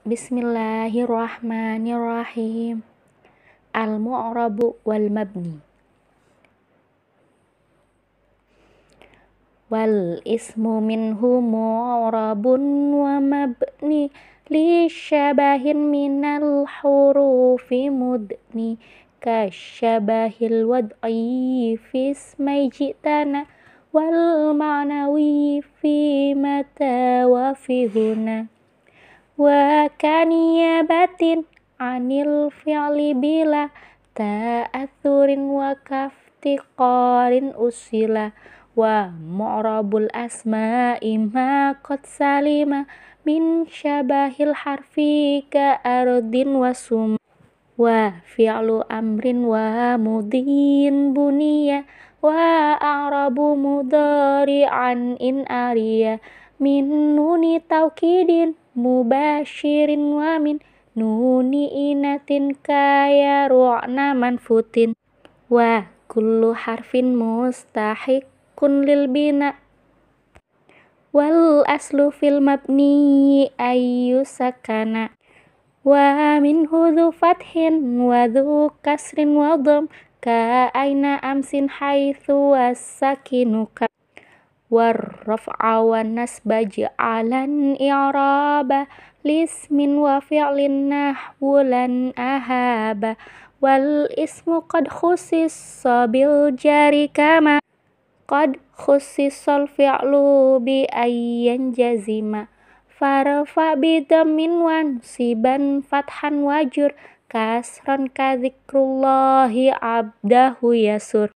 بسم الله الرحمن الرحيم المعرب والمبني والاسم منه معرب ومبني لشبه من الحروف مدني كالشبه الوضعي في اسم جئتنا والمعنوي في متى وفي هنا wa batin anil fi'li bila ta'athurin wa kaftiqarin usila wa mu'rabul asma'i ma qad salima min syabahil harfi ka ardin wa sum wa fi'lu amrin wa mudin buniya wa a'rabu mudari'an in ariya min nuni tawkidin mubashirin wamin nuni inatin kaya ru'na manfutin wa kullu harfin kun lil bina wal aslu fil mabni ayu sakana wa min hudhu fathin wa dhu kasrin wa dham ka aina amsin haithu as-sakinuka warraf'a wa nasba ja'alan i'raba lismin wa fi'lin nahwulan ahaba wal ismu qad khusissa bil jari kama qad khusissal fi'lu bi ayyan jazima farfa bidamin wan siban fathan wajur kasron kadhikrullahi abdahu yasur